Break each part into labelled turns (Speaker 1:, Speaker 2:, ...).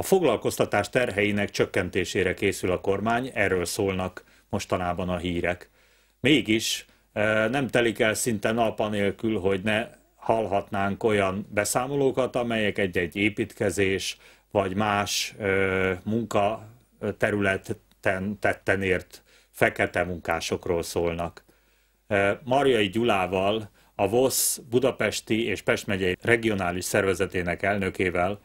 Speaker 1: A foglalkoztatás terheinek csökkentésére készül a kormány, erről szólnak mostanában a hírek. Mégis e, nem telik el szinte nap anélkül, hogy ne hallhatnánk olyan beszámolókat, amelyek egy-egy építkezés vagy más e, munkaterületen tetten ért fekete munkásokról szólnak. E, Marjai Gyulával, a VOSZ budapesti és Pest megyei regionális szervezetének elnökével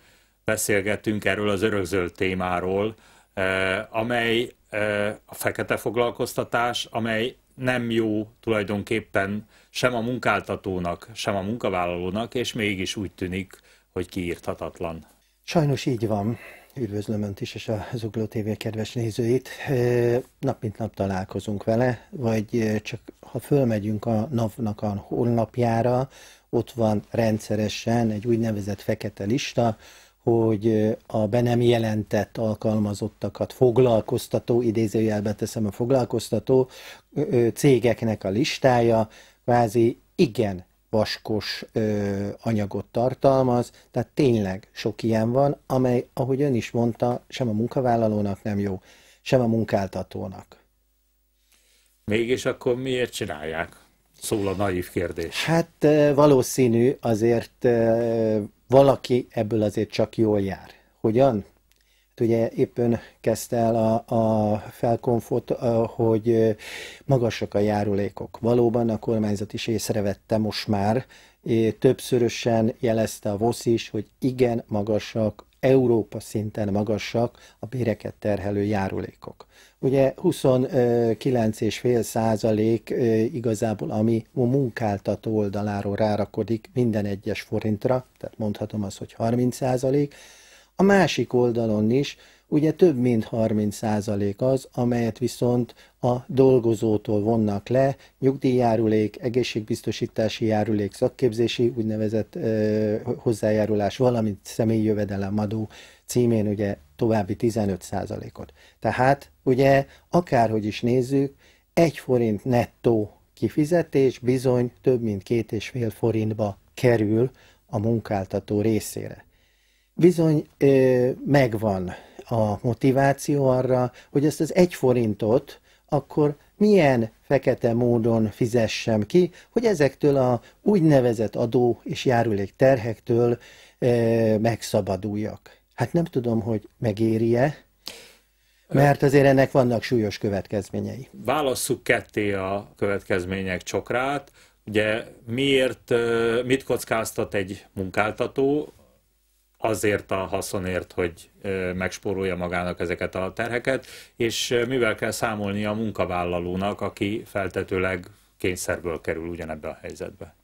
Speaker 1: beszélgettünk erről az örökzöld témáról, eh, amely eh, a fekete foglalkoztatás, amely nem jó tulajdonképpen sem a munkáltatónak, sem a munkavállalónak, és mégis úgy tűnik, hogy kiírthatatlan.
Speaker 2: Sajnos így van. Üdvözlöm Önt is, és a Zugló TV kedves nézőit. Eh, nap mint nap találkozunk vele, vagy csak ha fölmegyünk a NAV-nak a honlapjára, ott van rendszeresen egy úgynevezett fekete lista, hogy a be nem jelentett alkalmazottakat foglalkoztató, idézőjelbe teszem a foglalkoztató cégeknek a listája, kvázi igen vaskos anyagot tartalmaz, tehát tényleg sok ilyen van, amely, ahogy ön is mondta, sem a munkavállalónak nem jó, sem a munkáltatónak.
Speaker 1: Mégis akkor miért csinálják? szól a naív kérdés.
Speaker 2: Hát valószínű, azért valaki ebből azért csak jól jár. Hogyan? Hát ugye éppen kezdte el a, a felkonfot, hogy magasak a járulékok. Valóban a kormányzat is észrevette most már, többszörösen jelezte a VOSZ is, hogy igen, magasak Európa szinten magasak a béreket terhelő járulékok. Ugye 29,5 százalék igazából, ami a munkáltató oldaláról rárakodik minden egyes forintra, tehát mondhatom azt, hogy 30 százalék. A másik oldalon is ugye több mint 30% az, amelyet viszont a dolgozótól vonnak le, nyugdíjjárulék, egészségbiztosítási járulék, szakképzési úgynevezett ö, hozzájárulás, valamint személyi jövedelemadó címén ugye további 15 százalékot. Tehát ugye akárhogy is nézzük, egy forint nettó kifizetés bizony több mint két és fél forintba kerül a munkáltató részére bizony megvan a motiváció arra, hogy ezt az egy forintot akkor milyen fekete módon fizessem ki, hogy ezektől a úgynevezett adó és járulék terhektől megszabaduljak. Hát nem tudom, hogy megéri-e, mert azért ennek vannak súlyos következményei.
Speaker 1: Válasszuk ketté a következmények csokrát. Ugye miért, mit kockáztat egy munkáltató, azért a haszonért, hogy megspórolja magának ezeket a terheket, és mivel kell számolni a munkavállalónak, aki feltetőleg kényszerből kerül ugyanebbe a helyzetbe.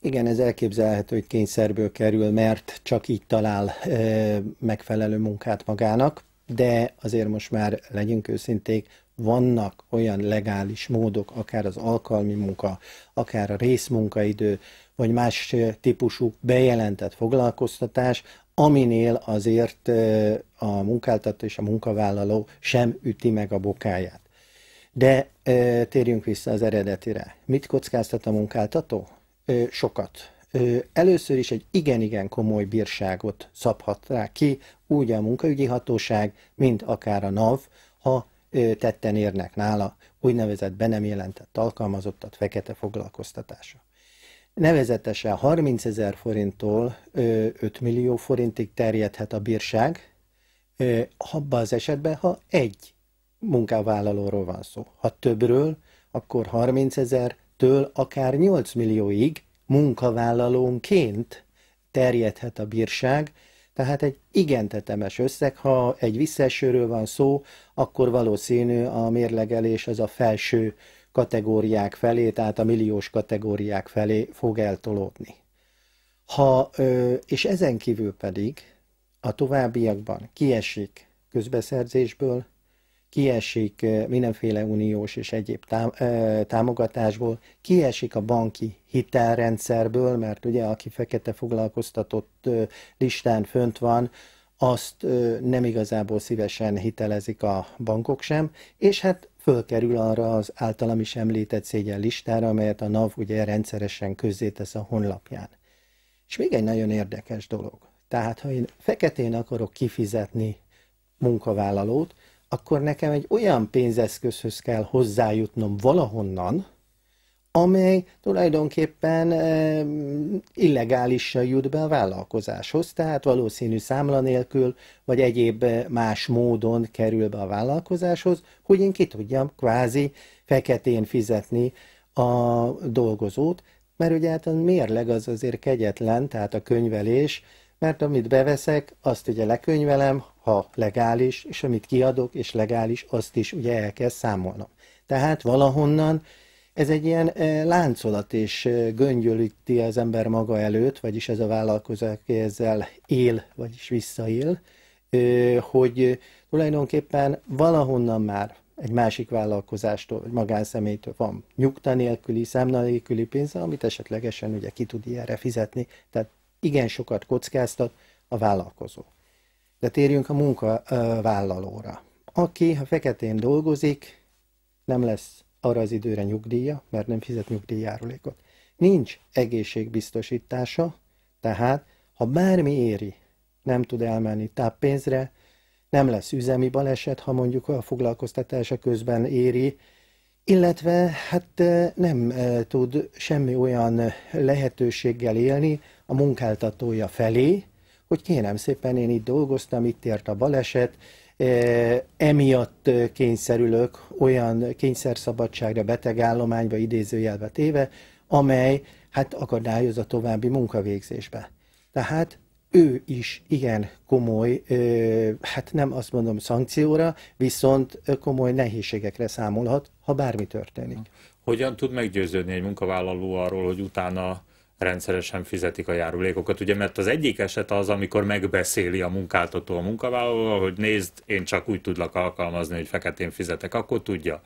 Speaker 2: Igen, ez elképzelhető, hogy kényszerből kerül, mert csak így talál e, megfelelő munkát magának, de azért most már legyünk őszinték, vannak olyan legális módok, akár az alkalmi munka, akár a részmunkaidő, vagy más típusú bejelentett foglalkoztatás, aminél azért a munkáltató és a munkavállaló sem üti meg a bokáját. De térjünk vissza az eredetire. Mit kockáztat a munkáltató? Sokat. Először is egy igen-igen komoly bírságot szabhat rá ki, úgy a munkaügyi hatóság, mint akár a NAV, ha tetten érnek nála úgynevezett be nem jelentett alkalmazottat fekete foglalkoztatása. Nevezetesen 30 ezer forinttól 5 millió forintig terjedhet a bírság, abban az esetben, ha egy munkavállalóról van szó. Ha többről, akkor 30 től akár 8 millióig munkavállalónként terjedhet a bírság, tehát egy igen tetemes összeg, ha egy visszaesőről van szó, akkor valószínű a mérlegelés az a felső kategóriák felé, tehát a milliós kategóriák felé fog eltolódni. Ha, és ezen kívül pedig a továbbiakban kiesik közbeszerzésből, kiesik mindenféle uniós és egyéb támogatásból, kiesik a banki hitelrendszerből, mert ugye aki fekete foglalkoztatott listán fönt van, azt nem igazából szívesen hitelezik a bankok sem, és hát fölkerül arra az általam is említett szégyen listára, amelyet a NAV ugye rendszeresen közzétesz a honlapján. És még egy nagyon érdekes dolog. Tehát, ha én feketén akarok kifizetni munkavállalót, akkor nekem egy olyan pénzeszközhöz kell hozzájutnom valahonnan, amely tulajdonképpen eh, illegálisan jut be a vállalkozáshoz, tehát valószínű számla nélkül, vagy egyéb eh, más módon kerül be a vállalkozáshoz, hogy én ki tudjam kvázi feketén fizetni a dolgozót, mert ugye hát a mérleg az azért kegyetlen, tehát a könyvelés, mert amit beveszek, azt ugye lekönyvelem, ha legális, és amit kiadok, és legális, azt is ugye el kell számolnom. Tehát valahonnan ez egy ilyen e, láncolat, és e, göngyölíti az ember maga előtt, vagyis ez a vállalkozó, aki ezzel él, vagyis visszaél, e, hogy tulajdonképpen valahonnan már egy másik vállalkozástól, vagy magánszemélytől van nyugta nélküli, számla nélküli pénze, amit esetlegesen ugye ki tud ilyenre fizetni. Tehát igen sokat kockáztat a vállalkozó. De térjünk a munkavállalóra. Aki a feketén dolgozik, nem lesz arra az időre nyugdíja, mert nem fizet nyugdíjjárulékot. Nincs egészségbiztosítása, tehát ha bármi éri, nem tud elmenni táppénzre, nem lesz üzemi baleset, ha mondjuk a foglalkoztatása közben éri, illetve hát nem tud semmi olyan lehetőséggel élni a munkáltatója felé, hogy kérem szépen én itt dolgoztam, itt ért a baleset, e, emiatt e, kényszerülök olyan kényszerszabadságra, betegállományba idézőjelbe téve, amely hát akadályoz a további munkavégzésbe. Tehát ő is igen komoly, e, hát nem azt mondom szankcióra, viszont komoly nehézségekre számolhat, ha bármi történik.
Speaker 1: Hogyan tud meggyőződni egy munkavállaló arról, hogy utána rendszeresen fizetik a járulékokat. Ugye, mert az egyik eset az, amikor megbeszéli a munkáltató a munkavállalóval, hogy nézd, én csak úgy tudlak alkalmazni, hogy feketén fizetek, akkor tudja.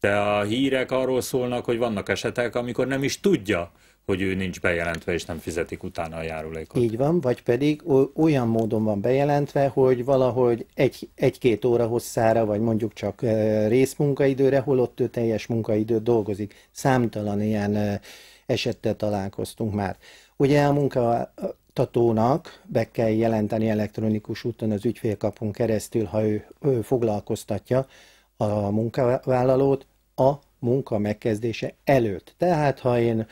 Speaker 1: De a hírek arról szólnak, hogy vannak esetek, amikor nem is tudja, hogy ő nincs bejelentve, és nem fizetik utána a járulékot.
Speaker 2: Így van, vagy pedig olyan módon van bejelentve, hogy valahogy egy, egy-két óra hosszára, vagy mondjuk csak részmunkaidőre, holott ő teljes munkaidőt dolgozik. Számtalan ilyen esettel találkoztunk már. Ugye a munkatatónak be kell jelenteni elektronikus úton az ügyfélkapun keresztül, ha ő, ő foglalkoztatja a munkavállalót a munka megkezdése előtt. Tehát ha én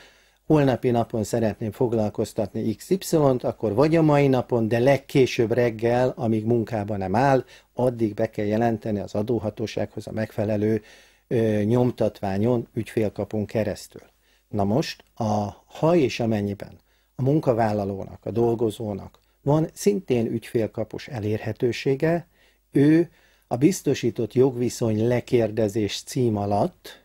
Speaker 2: holnapi napon szeretném foglalkoztatni XY-t, akkor vagy a mai napon, de legkésőbb reggel, amíg munkában nem áll, addig be kell jelenteni az adóhatósághoz a megfelelő ö, nyomtatványon, ügyfélkapun keresztül. Na most, a, ha és amennyiben a munkavállalónak, a dolgozónak van szintén ügyfélkapus elérhetősége, ő a biztosított jogviszony lekérdezés cím alatt,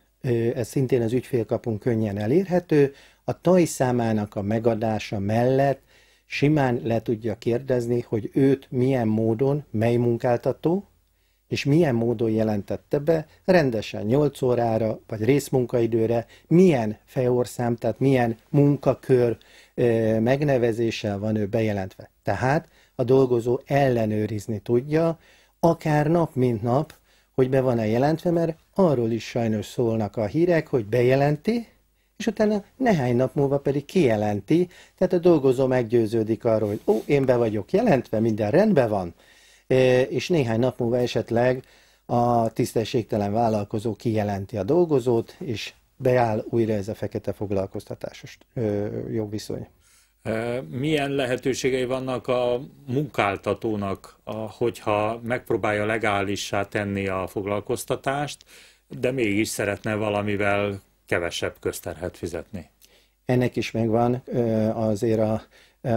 Speaker 2: ez szintén az ügyfélkapunk könnyen elérhető, a taj számának a megadása mellett simán le tudja kérdezni, hogy őt milyen módon, mely munkáltató, és milyen módon jelentette be, rendesen 8 órára, vagy részmunkaidőre, milyen fejorszám, tehát milyen munkakör ö, megnevezéssel van ő bejelentve. Tehát a dolgozó ellenőrizni tudja, akár nap mint nap, hogy be van-e jelentve, mert arról is sajnos szólnak a hírek, hogy bejelenti, és utána néhány nap múlva pedig kijelenti, tehát a dolgozó meggyőződik arról, hogy ó, én be vagyok jelentve, minden rendben van, e, és néhány nap múlva esetleg a tisztességtelen vállalkozó kijelenti a dolgozót, és beáll újra ez a fekete foglalkoztatásos jogviszony.
Speaker 1: E, milyen lehetőségei vannak a munkáltatónak, hogyha megpróbálja legálissá tenni a foglalkoztatást, de mégis szeretne valamivel kevesebb közterhet fizetni.
Speaker 2: Ennek is megvan azért a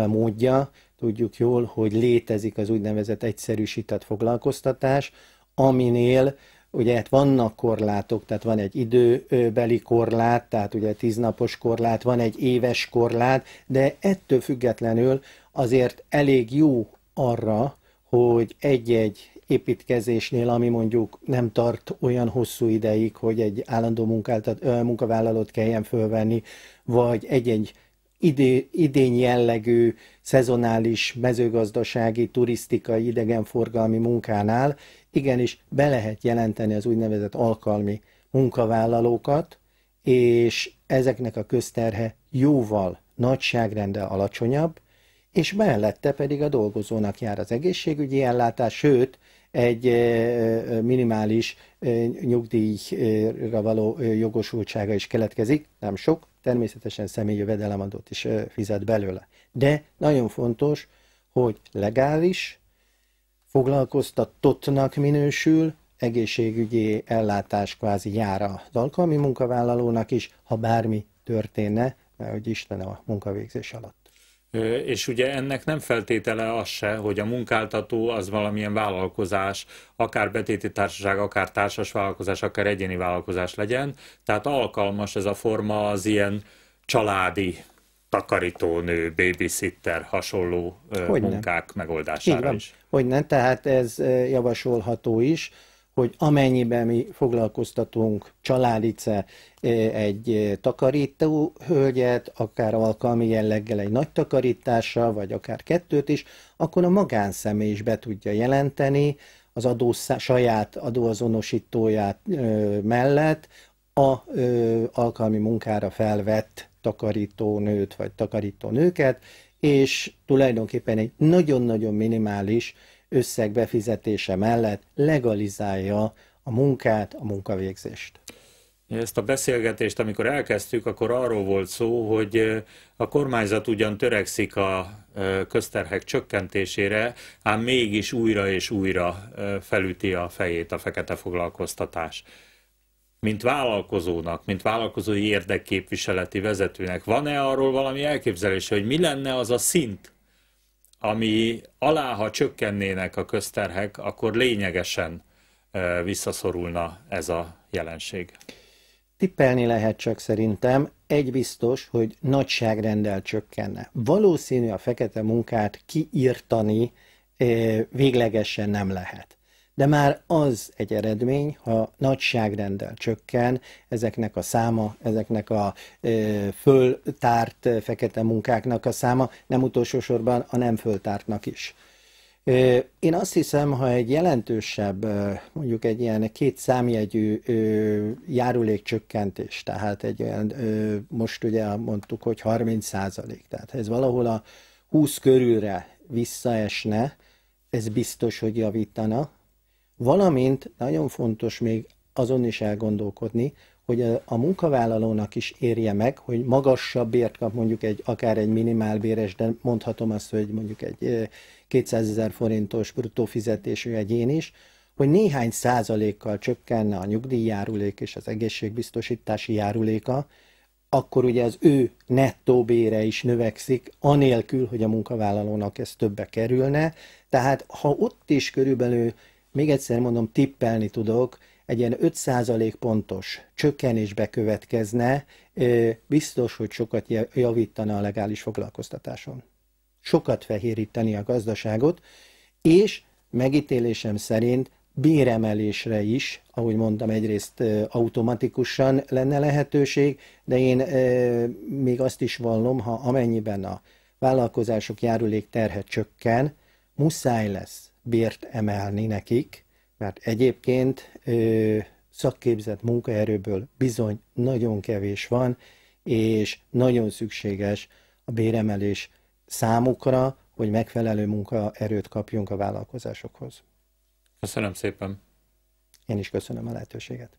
Speaker 2: módja. Tudjuk jól, hogy létezik az úgynevezett egyszerűsített foglalkoztatás, aminél ugye hát vannak korlátok, tehát van egy időbeli korlát, tehát ugye tíznapos korlát, van egy éves korlát, de ettől függetlenül azért elég jó arra, hogy egy-egy építkezésnél, ami mondjuk nem tart olyan hosszú ideig, hogy egy állandó munkáltat, munkavállalót kelljen fölvenni, vagy egy-egy idé, idén jellegű szezonális mezőgazdasági, turisztikai, idegenforgalmi munkánál igenis be lehet jelenteni az úgynevezett alkalmi munkavállalókat, és ezeknek a közterhe jóval nagyságrende alacsonyabb, és mellette pedig a dolgozónak jár az egészségügyi ellátás, sőt, egy minimális nyugdíjra való jogosultsága is keletkezik, nem sok, természetesen személyi jövedelemadót is fizet belőle. De nagyon fontos, hogy legális, foglalkoztatottnak minősül, egészségügyi ellátás kvázi jár az alkalmi munkavállalónak is, ha bármi történne, mert hogy Isten a munkavégzés alatt.
Speaker 1: És ugye ennek nem feltétele az se, hogy a munkáltató az valamilyen vállalkozás, akár betéti társaság, akár társas vállalkozás, akár egyéni vállalkozás legyen. Tehát alkalmas ez a forma az ilyen családi takarítónő, babysitter hasonló Hogyne. munkák megoldására Igen. van. is.
Speaker 2: Hogyne, tehát ez javasolható is hogy amennyiben mi foglalkoztatunk családice e, egy e, takarító hölgyet, akár alkalmi jelleggel egy nagy takarítással, vagy akár kettőt is, akkor a magánszemély is be tudja jelenteni az adó saját adóazonosítóját e, mellett a alkalmi munkára felvett takarítónőt vagy takarítónőket, és tulajdonképpen egy nagyon-nagyon minimális összeg befizetése mellett legalizálja a munkát, a munkavégzést.
Speaker 1: Ezt a beszélgetést, amikor elkezdtük, akkor arról volt szó, hogy a kormányzat ugyan törekszik a közterhek csökkentésére, ám mégis újra és újra felüti a fejét a fekete foglalkoztatás. Mint vállalkozónak, mint vállalkozói érdekképviseleti vezetőnek, van-e arról valami elképzelése, hogy mi lenne az a szint, ami alá, ha csökkennének a közterhek, akkor lényegesen visszaszorulna ez a jelenség.
Speaker 2: Tippelni lehet csak szerintem, egy biztos, hogy nagyságrendel csökkenne. Valószínű a fekete munkát kiírtani véglegesen nem lehet de már az egy eredmény, ha nagyságrendel csökken ezeknek a száma, ezeknek a ö, föltárt fekete munkáknak a száma, nem utolsó sorban a nem föltártnak is. Én azt hiszem, ha egy jelentősebb, mondjuk egy ilyen két számjegyű járulékcsökkentés, tehát egy olyan, most ugye mondtuk, hogy 30 százalék, tehát ez valahol a 20 körülre visszaesne, ez biztos, hogy javítana Valamint nagyon fontos még azon is elgondolkodni, hogy a munkavállalónak is érje meg, hogy magasabb bért kap, mondjuk egy, akár egy minimálbéres, de mondhatom azt, hogy mondjuk egy 200 eh, ezer forintos bruttó fizetésű egyén is, hogy néhány százalékkal csökkenne a nyugdíjjárulék és az egészségbiztosítási járuléka, akkor ugye az ő nettó bére is növekszik, anélkül, hogy a munkavállalónak ez többe kerülne. Tehát ha ott is körülbelül még egyszer mondom, tippelni tudok, egy ilyen 5% pontos csökkenésbe következne, biztos, hogy sokat javítana a legális foglalkoztatáson. Sokat fehéríteni a gazdaságot, és megítélésem szerint béremelésre is, ahogy mondtam, egyrészt automatikusan lenne lehetőség, de én még azt is vallom, ha amennyiben a vállalkozások járulék terhe csökken, muszáj lesz bért emelni nekik, mert egyébként ö, szakképzett munkaerőből bizony nagyon kevés van, és nagyon szükséges a béremelés számukra, hogy megfelelő munkaerőt kapjunk a vállalkozásokhoz.
Speaker 1: Köszönöm szépen.
Speaker 2: Én is köszönöm a lehetőséget.